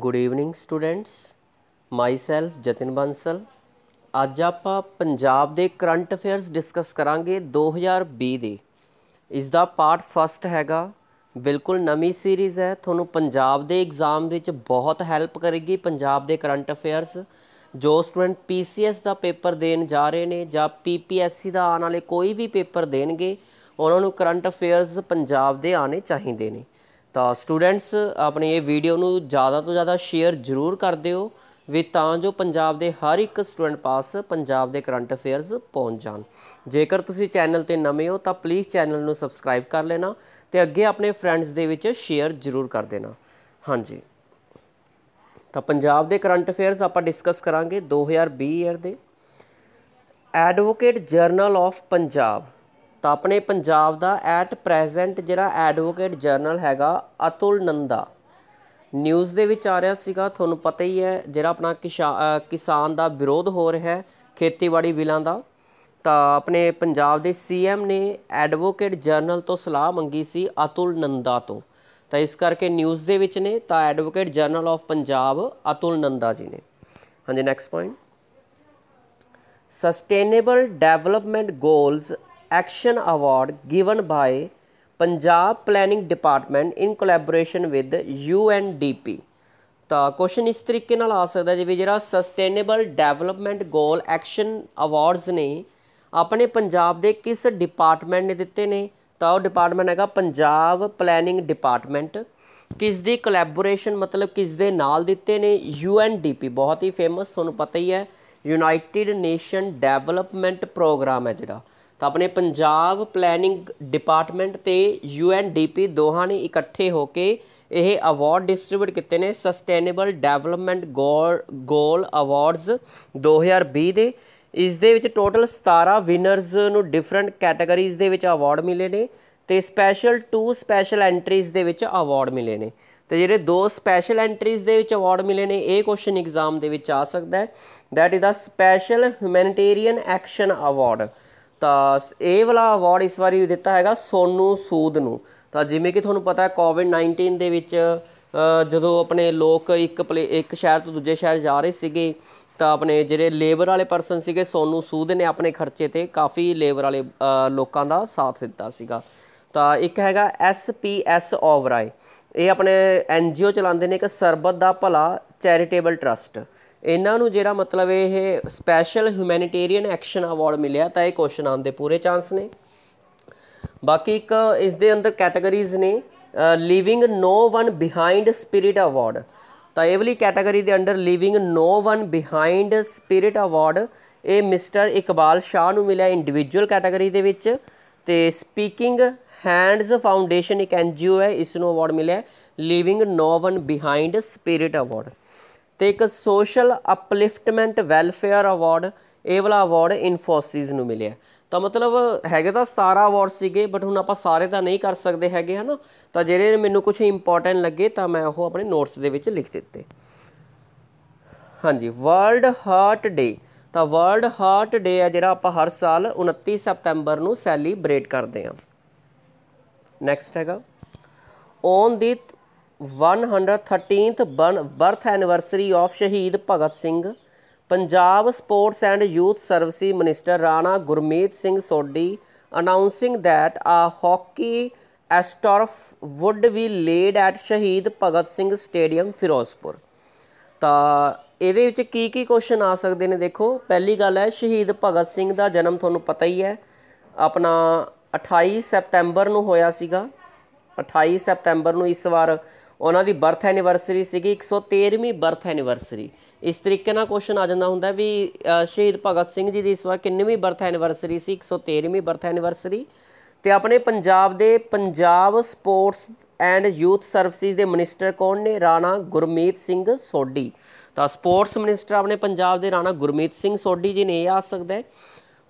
good evening students myself Jatin Bansal ਅੱਜ ਆਪਾਂ ਪੰਜਾਬ ਦੇ ਕਰੰਟ ਅਫੇਅਰਸ ਡਿਸਕਸ ਕਰਾਂਗੇ 2020 ਦੇ ਇਸ ਦਾ ਪਾਰਟ ਫਸਟ ਹੈਗਾ ਬਿਲਕੁਲ ਨਵੀਂ ਸੀਰੀਜ਼ ਹੈ ਤੁਹਾਨੂੰ ਪੰਜਾਬ ਦੇ ਐਗਜ਼ਾਮ ਵਿੱਚ ਬਹੁਤ ਹੈਲਪ ਕਰੇਗੀ ਪੰਜਾਬ ਦੇ ਕਰੰਟ ਅਫੇਅਰਸ ਜੋ ਸਟੂਡੈਂਟ ਪੀਸੀਐਸ ਦਾ ਪੇਪਰ ਦੇਣ ਜਾ ਰਹੇ ਨੇ ਜਾਂ ਪੀਪੀਐਸਸੀ ਦਾ ਆਉਣ ਵਾਲੇ ਕੋਈ ਵੀ ਪੇਪਰ ਦੇਣਗੇ ਉਹਨਾਂ ਨੂੰ ਕਰੰਟ ਅਫੇਅਰਸ ਪੰਜਾਬ ਦੇ ਆਣੇ ਚਾਹੀਦੇ ਨੇ ਤਾਂ ਸਟੂਡੈਂਟਸ ਆਪਣੀ ਇਹ ਵੀਡੀਓ ਨੂੰ ਜ਼ਿਆਦਾ ਤੋਂ ਜ਼ਿਆਦਾ ਸ਼ੇਅਰ ਜ਼ਰੂਰ ਕਰ ਦਿਓ ਵੀ ਤਾਂ ਜੋ ਪੰਜਾਬ ਦੇ ਹਰ ਇੱਕ ਸਟੂਡੈਂਟ ਪਾਸ ਪੰਜਾਬ ਦੇ ਕਰੰਟ ਅਫੇਅਰਸ ਪਹੁੰਚ ਜਾਣ ਜੇਕਰ ਤੁਸੀਂ ਚੈਨਲ ਤੇ ਨਵੇਂ ਹੋ ਤਾਂ ਪਲੀਜ਼ ਚੈਨਲ ਨੂੰ ਸਬਸਕ੍ਰਾਈਬ ਕਰ ਲੈਣਾ ਤੇ ਅੱਗੇ ਆਪਣੇ ਫਰੈਂਡਸ ਦੇ ਵਿੱਚ ਸ਼ੇਅਰ ਜ਼ਰੂਰ ਕਰ ਦੇਣਾ ਹਾਂਜੀ ਤਾਂ ਪੰਜਾਬ ਦੇ ਕਰੰਟ ਅਫੇਅਰਸ ਆਪਾਂ ਡਿਸਕਸ ਕਰਾਂਗੇ 2020 ਈਅਰ ਦੇ ਐਡਵੋਕੇਟ ਜਰਨਲ ਆਫ ਪੰਜਾਬ ਤਾਂ ਆਪਣੇ ਪੰਜਾਬ ਦਾ ਐਟ ਪ੍ਰੈਜ਼ੈਂਟ ਜਿਹੜਾ ਐਡਵੋਕੇਟ ਜਰਨਲ ਹੈਗਾ ਅਤੁਲ ਨੰਦਾ ਨਿਊਜ਼ ਦੇ ਵਿੱਚ ਆ ਰਿਹਾ ਸੀਗਾ ਤੁਹਾਨੂੰ ਪਤਾ ਹੀ ਹੈ ਜਿਹੜਾ ਆਪਣਾ ਕਿਸਾਨ ਦਾ ਵਿਰੋਧ ਹੋ ਰਿਹਾ ਹੈ ਖੇਤੀਬਾੜੀ ਬਿਲਾਂ ਦਾ ਤਾਂ ਆਪਣੇ ਪੰਜਾਬ ਦੇ ਸੀਐਮ ਨੇ ਐਡਵੋਕੇਟ ਜਰਨਲ ਤੋਂ ਸਲਾਹ ਮੰਗੀ ਸੀ ਅਤੁਲ ਨੰਦਾ ਤੋਂ ਤਾਂ ਇਸ ਕਰਕੇ ਨਿਊਜ਼ ਦੇ ਵਿੱਚ ਨੇ ਤਾਂ advocate general of Punjab Atul Nanda ji ਨੇ ਹਾਂਜੀ next point sustainable development goals action award given by Punjab planning department in collaboration with UNDP ਤਾਂ ਕੁਐਸਚਨ ਇਸ ਤਰੀਕੇ ਨਾਲ ਆ ਸਕਦਾ ਜਿਵੇਂ ਜਿਹੜਾ sustainable development goal action awards ਨੇ ਆਪਣੇ ਪੰਜਾਬ ਦੇ ਕਿਸ ਡਿਪਾਰਟਮੈਂਟ ਨੇ ਦਿੱਤੇ ਨੇ ਤਾਂ ਉਹ ਡਿਪਾਰਟਮੈਂਟ ਹੈਗਾ ਪੰਜਾਬ ਪਲੈਨਿੰਗ ਡਿਪਾਰਟਮੈਂਟ ਕਿਸ ਦੀ ਕੋਲੈਬੋਰੇਸ਼ਨ ਮਤਲਬ ਕਿਸ ਦੇ ਨਾਲ ਦਿੱਤੇ ਨੇ ਯੂਐਨਡੀਪੀ ਬਹੁਤ ਹੀ ਫੇਮਸ ਤੁਹਾਨੂੰ ਪਤਾ ਹੀ ਹੈ ਯੂਨਾਈਟਿਡ ਨੇਸ਼ਨ ਡਿਵੈਲਪਮੈਂਟ ਪ੍ਰੋਗਰਾਮ ਹੈ ਜਿਹੜਾ ਤਾਂ ਆਪਣੇ ਪੰਜਾਬ ਪਲੈਨਿੰਗ ਡਿਪਾਰਟਮੈਂਟ ਤੇ ਯੂਐਨਡੀਪੀ ਦੋਹਾਂ ਨੇ ਇਕੱਠੇ ਹੋ ਕੇ ਇਹ ਅਵਾਰਡ ਡਿਸਟ੍ਰਿਬਿਊਟ ਕੀਤੇ ਨੇ ਸਸਟੇਨੇਬਲ ਡਿਵੈਲਪਮੈਂਟ ਗੋਲ ਅਵਾਰਡਸ 2020 ਦੇ ਇਸ ਦੇ ਵਿੱਚ ਟੋਟਲ 17 ਵਿਨਰਸ ਨੂੰ ਡਿਫਰੈਂਟ ਕੈਟਾਗਰੀਜ਼ ਦੇ ਵਿੱਚ ਅਵਾਰਡ ਮਿਲੇ ਨੇ ਤੇ ਸਪੈਸ਼ਲ 2 ਸਪੈਸ਼ਲ ਐਂਟਰੀਜ਼ ਦੇ ਵਿੱਚ ਅਵਾਰਡ ਮਿਲੇ ਨੇ ਤੇ ਜਿਹੜੇ ਦੋ ਸਪੈਸ਼ਲ ਐਂਟਰੀਜ਼ ਦੇ ਵਿੱਚ ਅਵਾਰਡ ਮਿਲੇ ਨੇ ਇਹ ਕੁਐਸਚਨ ਐਗਜ਼ਾਮ ਦੇ ਵਿੱਚ ਆ ਸਕਦਾ ਹੈ that is the special humanitarian action award ਤਾਂ ਇਹ ਵਾਲਾ ਅਵਾਰਡ ਇਸ ਵਾਰੀ ਦਿੱਤਾ ਹੈਗਾ ਸੋਨੂ ਸੂਦ ਨੂੰ ਤਾਂ ਜਿਵੇਂ ਕਿ ਤੁਹਾਨੂੰ ਪਤਾ ਹੈ ਕੋਵਿਡ-19 ਦੇ ਵਿੱਚ ਜਦੋਂ ਆਪਣੇ ਲੋਕ ਇੱਕ ਪਲੇ ਇੱਕ ਸ਼ਹਿਰ ਤੋਂ ਦੂਜੇ ਸ਼ਹਿਰ ਜਾ ਰਹੇ ਸੀਗੇ ਤਾਂ ਆਪਣੇ ਜਿਹੜੇ ਲੇਬਰ ਵਾਲੇ ਪਰਸਨ ਸੀਗੇ ਸੋਨੂ ਸੂਦ ਨੇ ਆਪਣੇ ਖਰਚੇ ਤੇ ਕਾਫੀ ਲੇਬਰ ਵਾਲੇ ਲੋਕਾਂ ਦਾ ਸਾਥ ਦਿੱਤਾ ਸੀਗਾ ਤਾਂ ਇੱਕ ਹੈਗਾ ਐਸਪੀਐਸ ਓਵਰਾਏ ਇਹ ਆਪਣੇ ਐਨਜੀਓ ਚਲਾਉਂਦੇ ਨੇ ਇੱਕ ਸਰਬਤ ਦਾ ਭਲਾ ਚੈਰੀਟੇਬਲ ਟਰਸਟ ਇਹਨਾਂ ਨੂੰ ਜਿਹੜਾ ਮਤਲਬ ਇਹ ਸਪੈਸ਼ਲ ਹਿਊਮੈਨਿਟੇਰੀਅਨ ਐਕਸ਼ਨ ਅਵਾਰਡ ਮਿਲਿਆ ਤਾਂ ਇਹ ਕੁਐਸਚਨ ਆਉਣ ਦੇ ਪੂਰੇ ਚਾਂਸ ਨੇ ਬਾਕੀ ਇੱਕ ਇਸ ਦੇ ਅੰਦਰ ਕੈਟਾਗਰੀਜ਼ ਨੇ living no one behind spirit award ਤਾਂ ਇਹ ਵਾਲੀ ਕੈਟਾਗਰੀ ਦੇ under living no one behind spirit award ਇਹ ਮਿਸਟਰ ਇਕਬਾਲ ਸ਼ਾਹ ਨੂੰ ਮਿਲਿਆ ਇੰਡੀਵਿਜੂਅਲ ਕੈਟਾਗਰੀ ਦੇ ਵਿੱਚ ਤੇ ਸਪੀਕਿੰਗ ਹੈਂਡਸ ਫਾਊਂਡੇਸ਼ਨ ਇੱਕ ਐਨਜੀਓ ਹੈ ਇਸ ਨੂੰ ਅਵਾਰਡ ਮਿਲਿਆ living no one behind spirit award ਤੇ ਇੱਕ ਸੋਸ਼ਲ ਅਪਲਿਫਟਮੈਂਟ ਵੈਲਫੇਅਰ ਅਵਾਰਡ ਇਹ ਵਾਲਾ ਅਵਾਰਡ ਇਨਫੋਸਿਸ ਨੂੰ ਮਿਲਿਆ ਤਾਂ ਮਤਲਬ ਹੈਗੇ ਤਾਂ 17 ਅਵਾਰਡ ਸੀਗੇ ਬਟ ਹੁਣ ਆਪਾਂ ਸਾਰੇ ਤਾਂ ਨਹੀਂ ਕਰ ਸਕਦੇ ਹੈਗੇ ਹਨਾ ਤਾਂ ਜਿਹੜੇ ਮੈਨੂੰ ਕੁਝ ਇੰਪੋਰਟੈਂਟ ਲੱਗੇ ਤਾਂ ਮੈਂ ਉਹ ਆਪਣੇ ਨੋਟਸ ਦੇ ਵਿੱਚ ਲਿਖ ਦਿੱਤੇ ਹਾਂਜੀ ਵਰਲਡ ਹਾਰਟ ਡੇ ਤਾਂ ਵਰਲਡ ਹਾਰਟ ਡੇ ਆ ਜਿਹੜਾ ਆਪਾਂ ਹਰ ਸਾਲ 29 ਸਤੰਬਰ ਨੂੰ ਸੈਲੀਬ੍ਰੇਟ ਕਰਦੇ ਹਾਂ ਨੈਕਸਟ ਹੈਗਾ on the 113th birth anniversary of shaheed bhagat singh punjab sports and youth services minister rana gurmeet singh soddi announcing that a hockey astorf would be laid at shaheed bhagat singh stadium firozpur ta ਇਹਦੇ ਵਿੱਚ ਕੀ ਕੀ question ਆ ਸਕਦੇ ਨੇ ਦੇਖੋ ਪਹਿਲੀ ਗੱਲ ਹੈ ਸ਼ਹੀਦ ਭਗਤ ਸਿੰਘ ਦਾ ਜਨਮ ਤੁਹਾਨੂੰ ਪਤਾ ਹੀ ਹੈ ਆਪਣਾ 28 ਸਤੰਬਰ ਨੂੰ ਹੋਇਆ ਸੀਗਾ 28 ਸਤੰਬਰ ਨੂੰ ਇਸ ਵਾਰ ਉਹਨਾਂ ਦੀ ਬਰਥ ਐਨੀਵਰਸਰੀ ਸੀਗੀ 113ਵੀਂ ਬਰਥ ਐਨੀਵਰਸਰੀ ਇਸ ਤਰੀਕੇ ਨਾਲ ਕੁਐਸਚਨ ਆ ਜਾਂਦਾ ਹੁੰਦਾ ਵੀ ਸ਼ਹੀਦ ਭਗਤ ਸਿੰਘ ਜੀ ਦੀ ਇਸ ਵਾਰ ਕਿੰਨੀਵੀਂ ਬਰਥ ਐਨੀਵਰਸਰੀ ਸੀ 113ਵੀਂ ਬਰਥ ਐਨੀਵਰਸਰੀ ਤੇ ਆਪਣੇ ਪੰਜਾਬ ਦੇ Punjab sports and youth services ਦੇ ਮਿਨਿਸਟਰ ਕੌਣ ਨੇ ਰਾਣਾ ਗੁਰਮੀਤ ਸਿੰਘ ਸੋਢੀ ਤਾਂ ਸਪੋਰਟਸ ਮਿਨਿਸਟਰ ਆਪਣੇ ਪੰਜਾਬ ਦੇ ਰਾਣਾ ਗੁਰਮੀਤ ਸਿੰਘ ਸੋਢੀ ਜੀ ਨੇ ਇਹ ਆ ਸਕਦਾ ਹੈ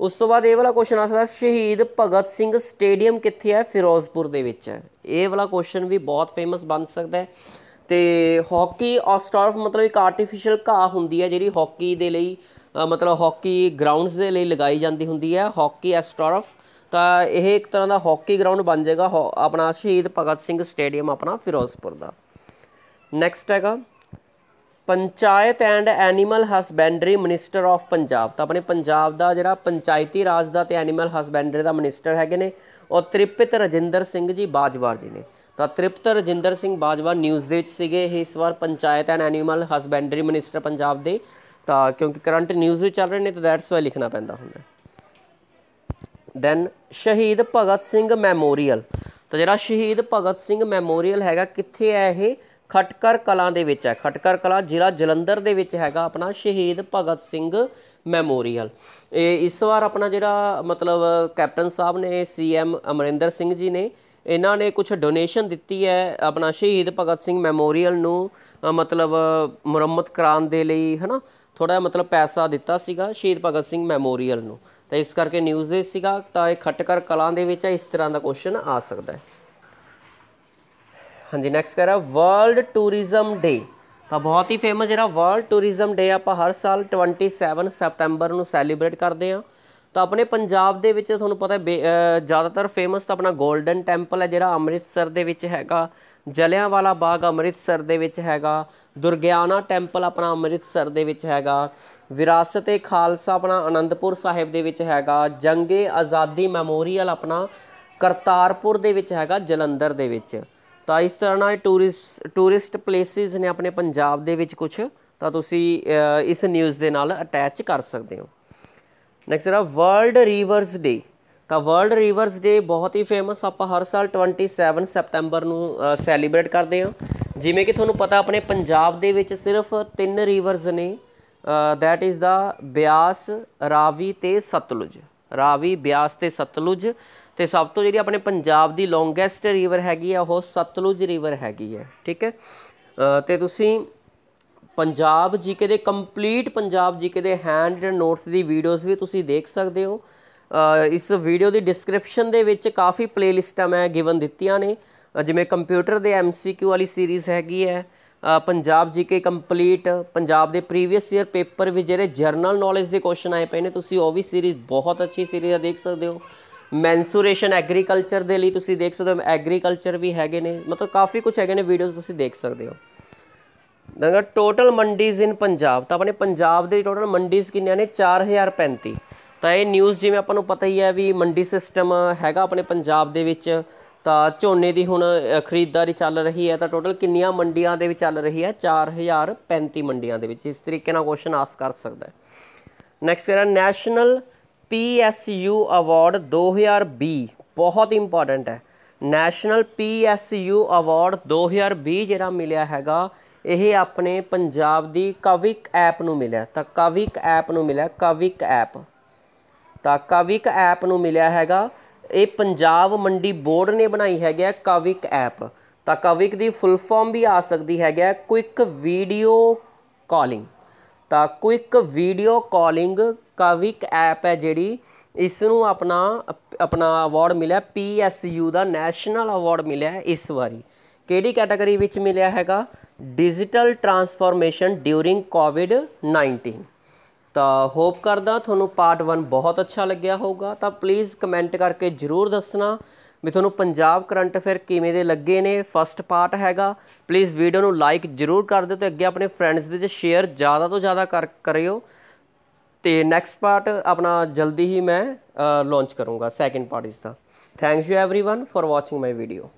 ਉਸ ਤੋਂ ਬਾਅਦ ਇਹ ਵਾਲਾ ਕੁਐਸਚਨ ਆ ਸਕਦਾ ਸ਼ਹੀਦ ਭਗਤ ਸਿੰਘ ਸਟੇਡੀਅਮ ਕਿੱਥੇ ਹੈ ਫਿਰੋਜ਼ਪੁਰ ਦੇ ਵਿੱਚ ਹੈ ਇਹ ਵਾਲਾ ਕੁਐਸਚਨ ਵੀ ਬਹੁਤ ਫੇਮਸ ਬਣ ਸਕਦਾ ਹੈ ਤੇ ਹਾਕੀ ਆਸਟਾਰਫ ਮਤਲਬ ਇੱਕ ਆਰਟੀਫੀਸ਼ੀਅਲ ਘਾਹ ਹੁੰਦੀ ਹੈ ਜਿਹੜੀ ਹਾਕੀ ਦੇ ਲਈ ਮਤਲਬ ਹਾਕੀ ਗਰਾਊਂਡਸ ਦੇ ਲਈ ਲਗਾਈ ਜਾਂਦੀ ਹੁੰਦੀ ਹੈ ਹਾਕੀ ਆਸਟਾਰਫ ਤਾਂ ਇਹ ਇੱਕ ਤਰ੍ਹਾਂ ਦਾ ਹਾਕੀ ਗਰਾਊਂਡ ਬਣ ਜਾਏਗਾ ਆਪਣਾ ਸ਼ਹੀਦ ਭਗਤ ਸਿੰਘ ਸਟੇਡੀਅਮ ਆਪਣਾ ਫਿਰੋਜ਼ਪੁਰ ਦਾ ਨੈਕਸਟ ਹੈਗਾ panchayat and animal husbandry minister of Punjab ਤਾਂ ਆਪਣੇ ਪੰਜਾਬ ਦਾ ਜਿਹੜਾ ਪੰਚਾਇਤੀ ਰਾਜ ਦਾ ਤੇ ਐਨੀਮਲ ਹਸਬੈਂਡਰੀ ਦਾ ਮਿਨਿਸਟਰ ਹੈਗੇ ਨੇ ਉਹ ਤ੍ਰਿਪਤ ਰਜਿੰਦਰ ਸਿੰਘ ਜੀ ਬਾਜਵਾਰ ਜੀ ਨੇ ਤਾਂ ਤ੍ਰਿਪਤ ਰਜਿੰਦਰ ਸਿੰਘ ਬਾਜਵਾ ਨਿਊਜ਼ ਦੇ ਵਿੱਚ ਸੀਗੇ ਇਹ ਇਸ ਵਾਰ panchayat and animal husbandry minister Punjab ਦੇ ਤਾਂ ਕਿਉਂਕਿ ਕਰੰਟ ਨਿਊਜ਼ ਵਿੱਚ ਚੱਲ ਰਹੇ ਨੇ ਤਾਂ ਦੈਟਸ ਵਾਈ ਲਿਖਣਾ ਪੈਂਦਾ ਹੁੰਦਾ ਦੈਨ ਸ਼ਹੀਦ ਭਗਤ ਸਿੰਘ ਮੈਮੋਰੀਅਲ ਤਾਂ ਜਿਹੜਾ ਸ਼ਹੀਦ ਭਗਤ ਸਿੰਘ ਮੈਮੋਰੀਅਲ ਹੈਗਾ ਕਿੱਥੇ ਹੈ ਇਹ ਖਟਕਰ ਕਲਾਂ ਦੇ ਵਿੱਚ ਹੈ ਖਟਕਰ ਕਲਾਂ ਜ਼ਿਲ੍ਹਾ ਜਲੰਧਰ ਦੇ ਵਿੱਚ ਹੈਗਾ ਆਪਣਾ ਸ਼ਹੀਦ ਭਗਤ ਸਿੰਘ ਮੈਮੋਰੀਅਲ ਇਹ ਇਸ ਵਾਰ ਆਪਣਾ ਜਿਹੜਾ ਮਤਲਬ ਕੈਪਟਨ ਸਾਹਿਬ ਨੇ ਸੀਐਮ ਅਮਰਿੰਦਰ ਸਿੰਘ ਜੀ ਨੇ ਇਹਨਾਂ ਨੇ ਕੁਝ ਡੋਨੇਸ਼ਨ ਦਿੱਤੀ ਹੈ ਆਪਣਾ ਸ਼ਹੀਦ ਭਗਤ ਸਿੰਘ ਮੈਮੋਰੀਅਲ ਨੂੰ ਮਤਲਬ ਮੁਰੰਮਤ ਕਰਾਉਣ ਦੇ ਲਈ ਹਨਾ ਥੋੜਾ ਮਤਲਬ ਪੈਸਾ ਦਿੱਤਾ ਸੀਗਾ ਸ਼ਹੀਦ ਭਗਤ ਸਿੰਘ ਮੈਮੋਰੀਅਲ ਨੂੰ ਤਾਂ ਇਸ ਕਰਕੇ ਨਿਊਜ਼ ਦੇ ਸੀਗਾ ਤਾਂ ਇਹ ਖਟਕਰ ਕਲਾਂ ਦੇ ਵਿੱਚ ਇਸ ਤਰ੍ਹਾਂ ਦਾ ਕੁਐਸਚਨ ਆ ਸਕਦਾ ਹੈ ਹਾਂਜੀ ਨੈਕਸਟ ਕਰਾ ਵਰਲਡ ਟੂਰਿਜ਼ਮ ਡੇ ਤਾਂ ਬਹੁਤ ਹੀ ਫੇਮਸ ਜਿਹੜਾ ਵਰਲਡ ਟੂਰਿਜ਼ਮ ਡੇ ਆਪਾਂ ਹਰ ਸਾਲ 27 ਸਤੰਬਰ ਨੂੰ ਸੈਲੀਬ੍ਰੇਟ ਕਰਦੇ ਆ ਤਾਂ ਆਪਣੇ ਪੰਜਾਬ ਦੇ ਵਿੱਚ ਤੁਹਾਨੂੰ ਪਤਾ ਜ਼ਿਆਦਾਤਰ ਫੇਮਸ ਤਾਂ ਆਪਣਾ 골ਡਨ ਟੈਂਪਲ ਹੈ ਜਿਹੜਾ ਅੰਮ੍ਰਿਤਸਰ ਦੇ ਵਿੱਚ ਹੈਗਾ ਜਲਿਆਂਵਾਲਾ ਬਾਗ ਅੰਮ੍ਰਿਤਸਰ ਦੇ ਵਿੱਚ ਹੈਗਾ ਦੁਰਗਿਆਨਾ ਟੈਂਪਲ ਆਪਣਾ ਅੰਮ੍ਰਿਤਸਰ ਦੇ ਵਿੱਚ ਹੈਗਾ ਵਿਰਾਸਤ-ਏ ਖਾਲਸਾ ਆਪਣਾ ਅਨੰਦਪੁਰ ਸਾਹਿਬ ਦੇ ਵਿੱਚ ਹੈਗਾ ਜੰਗੇ ਆਜ਼ਾਦੀ ਮੈਮੋਰੀਅਲ ਆਪਣਾ ਕਰਤਾਰਪੁਰ ਦੇ ਵਿੱਚ ਹੈਗਾ ਜਲੰਧਰ ਦੇ ਵਿੱਚ ਤਾਂ ਇਸ ਤਰ੍ਹਾਂ ਨਾਲ ਟੂਰਿਸਟ ਟੂਰਿਸਟ ਪਲੇਸਿਸ ਨੇ ਆਪਣੇ ਪੰਜਾਬ ਦੇ ਵਿੱਚ ਕੁਝ ਤਾਂ ਤੁਸੀਂ ਇਸ ਨਿਊਜ਼ ਦੇ ਨਾਲ ਅਟੈਚ ਕਰ ਸਕਦੇ ਹੋ ਨੈਕਸਟ ਹੈ ਵਰਲਡ ਰਿਵਰਸ ਡੇ ਤਾਂ ਵਰਲਡ ਰਿਵਰਸ ਡੇ ਬਹੁਤ ਹੀ ਫੇਮਸ ਆਪਾਂ ਹਰ ਸਾਲ 27 ਸਪਟੈਂਬਰ ਨੂੰ ਸੈਲੀਬ੍ਰੇਟ ਕਰਦੇ ਹਾਂ ਜਿਵੇਂ ਕਿ ਤੁਹਾਨੂੰ ਪਤਾ ਆਪਣੇ ਪੰਜਾਬ ਦੇ ਵਿੱਚ ਸਿਰਫ ਤਿੰਨ ਰਿਵਰਸ ਨੇ that is the Beas Ravi ਤੇ ਸਤਲੁਜ ਰਾਵੀ ਬਿਆਸ ਤੇ ਸਤਲੁਜ ਤੇ ਸਭ ਤੋਂ ਜਿਹੜੀ ਆਪਣੇ ਪੰਜਾਬ ਦੀ ਲੌਂਗੈਸਟ ਰਿਵਰ ਹੈਗੀ ਆ ਉਹ ਸਤਲੁਜ ਰਿਵਰ ਹੈਗੀ ਹੈ ਠੀਕ ਹੈ ਤੇ ਤੁਸੀਂ ਪੰਜਾਬ ਜੀਕੇ ਦੇ ਕੰਪਲੀਟ ਪੰਜਾਬ ਜੀਕੇ ਦੇ ਹੈਂਡ ਨੋਟਸ ਦੀ ਵੀਡੀਓਜ਼ ਵੀ ਤੁਸੀਂ ਦੇਖ ਸਕਦੇ ਹੋ ਇਸ ਵੀਡੀਓ ਦੀ ਡਿਸਕ੍ਰਿਪਸ਼ਨ ਦੇ ਵਿੱਚ ਕਾਫੀ ਪਲੇਲਿਸਟਾਂ ਮੈਂ ਗਿਵਨ ਦਿੱਤੀਆਂ ਨੇ ਜਿਵੇਂ ਕੰਪਿਊਟਰ ਦੇ ਐਮਸੀਕਿਊ ਵਾਲੀ ਸੀਰੀਜ਼ ਹੈਗੀ ਹੈ ਪੰਜਾਬ ਜੀਕੇ ਕੰਪਲੀਟ ਪੰਜਾਬ ਦੇ ਪ੍ਰੀਵੀਅਸ ਈਅਰ ਪੇਪਰ ਵੀ ਜਿਹੜੇ ਜਰਨਲ ਨੌਲੇਜ ਦੇ ਕੁਐਸਚਨ ਆਏ ਪਏ ਨੇ ਤੁਸੀਂ ਉਹ ਵੀ ਸੀਰੀਜ਼ ਬਹੁਤ ਅੱਛੀ ਸੀਰੀਜ਼ ਆ ਦੇਖ ਸਕਦੇ ਹੋ ਮੈਂਸੂਰੇਸ਼ਨ ਐਗਰੀਕਲਚਰ ਦੇ ਲਈ ਤੁਸੀਂ ਦੇਖ ਸਕਦੇ ਹੋ ਐਗਰੀਕਲਚਰ ਵੀ ਹੈਗੇ ਨੇ ਮਤਲਬ ਕਾਫੀ ਕੁਝ ਹੈਗੇ ਨੇ ਵੀਡੀਓਜ਼ ਤੁਸੀਂ ਦੇਖ ਸਕਦੇ ਹੋ ਦੰਗਾ ਟੋਟਲ ਮੰਡੀਜ਼ ਇਨ ਪੰਜਾਬ ਤਾਂ ਆਪਣੇ ਪੰਜਾਬ ਦੇ ਟੋਟਲ ਮੰਡੀਜ਼ ਕਿੰਨੀਆਂ ਨੇ 4035 ਤਾਂ ਇਹ ਨਿਊਜ਼ ਜਿਵੇਂ ਆਪਾਂ ਨੂੰ ਪਤਾ ਹੀ ਹੈ ਵੀ ਮੰਡੀ ਸਿਸਟਮ ਹੈਗਾ ਆਪਣੇ ਪੰਜਾਬ ਦੇ ਵਿੱਚ ਤਾਂ ਝੋਨੇ ਦੀ ਹੁਣ ਖਰੀਦਦਾਰੀ ਚੱਲ ਰਹੀ ਹੈ ਤਾਂ ਟੋਟਲ ਕਿੰਨੀਆਂ ਮੰਡੀਆਂ ਦੇ ਵਿੱਚ ਚੱਲ ਰਹੀ ਹੈ 4035 ਮੰਡੀਆਂ ਦੇ ਵਿੱਚ ਇਸ ਤਰੀਕੇ ਨਾਲ ਕੁਐਸਚਨ ਆਸ ਕਰ ਸਕਦਾ ਹੈ ਨੈਕਸਟ ਹੈ ਨੈਸ਼ਨਲ ਪੀਐਸਯੂ ਅਵਾਰਡ 2020 ਬਹੁਤ ਇੰਪੋਰਟੈਂਟ ਹੈ ਨੈਸ਼ਨਲ ਪੀਐਸਯੂ ਅਵਾਰਡ 2020 ਜਿਹੜਾ ਮਿਲਿਆ ਹੈਗਾ ਇਹ ਆਪਣੇ ਪੰਜਾਬ ਦੀ ਕਵਿਕ ਐਪ ਨੂੰ ਮਿਲਿਆ ਤਾਂ ਕਵਿਕ ਐਪ ਨੂੰ ਮਿਲਿਆ ਕਵਿਕ ਐਪ ਤਾਂ ਕਵਿਕ ਐਪ ਨੂੰ ਮਿਲਿਆ ਹੈਗਾ ਇਹ ਪੰਜਾਬ ਮੰਡੀ ਬੋਰਡ ਨੇ ਬਣਾਈ ਹੈਗੀ ਹੈ ਕਵਿਕ ਐਪ ਤਾਂ ਕਵਿਕ ਦੀ ਫੁੱਲ ਫਾਰਮ ਵੀ ਆ ਸਕਦੀ ਹੈਗਾ ਕੁਇਕ ਵੀਡੀਓ ਕਾਲਿੰਗ ਤਾਂ quick video calling quick app ਹੈ ਜਿਹੜੀ ਇਸ ਨੂੰ ਆਪਣਾ ਆਪਣਾ ਅਵਾਰਡ ਮਿਲਿਆ ਪੀਐਸਯੂ ਦਾ ਨੈਸ਼ਨਲ ਅਵਾਰਡ ਮਿਲਿਆ ਇਸ ਵਾਰੀ ਕਿਹੜੀ ਕੈਟਾਗਰੀ ਵਿੱਚ ਮਿਲਿਆ ਹੈਗਾ ਡਿਜੀਟਲ ਟਰਾਂਸਫਾਰਮੇਸ਼ਨ ਡਿਊਰਿੰਗ ਕੋਵਿਡ 19 ਤਾਂ ਹੋਪ ਕਰਦਾ ਤੁਹਾਨੂੰ ਪਾਰਟ 1 ਬਹੁਤ ਅੱਛਾ ਲੱਗਿਆ ਹੋਊਗਾ ਤਾਂ ਪਲੀਜ਼ ਕਮੈਂਟ ਕਰਕੇ ਜਰੂਰ ਦੱਸਣਾ ਵੀ ਤੁਹਾਨੂੰ ਪੰਜਾਬ ਕਰੰਟ ਅਫੇਅਰ ਕਿਵੇਂ ਦੇ ਲੱਗੇ ਨੇ ਫਸਟ ਪਾਰਟ ਹੈਗਾ ਪਲੀਜ਼ ਵੀਡੀਓ ਨੂੰ ਲਾਈਕ ਜਰੂਰ ਕਰ ਦਿਓ ਤੇ ਅੱਗੇ ਆਪਣੇ ਫਰੈਂਡਸ ਦੇ ਵਿੱਚ ਸ਼ੇਅਰ ਜ਼ਿਆਦਾ ਤੋਂ ਜ਼ਿਆਦਾ ਕਰਿਓ ਤੇ ਨੈਕਸਟ ਪਾਰਟ ਆਪਣਾ ਜਲਦੀ ਹੀ ਮੈਂ ਲਾਂਚ ਕਰੂੰਗਾ ਸੈਕੰਡ ਪਾਰਟ ਇਸ ਦਾ thanks you everyone for watching my video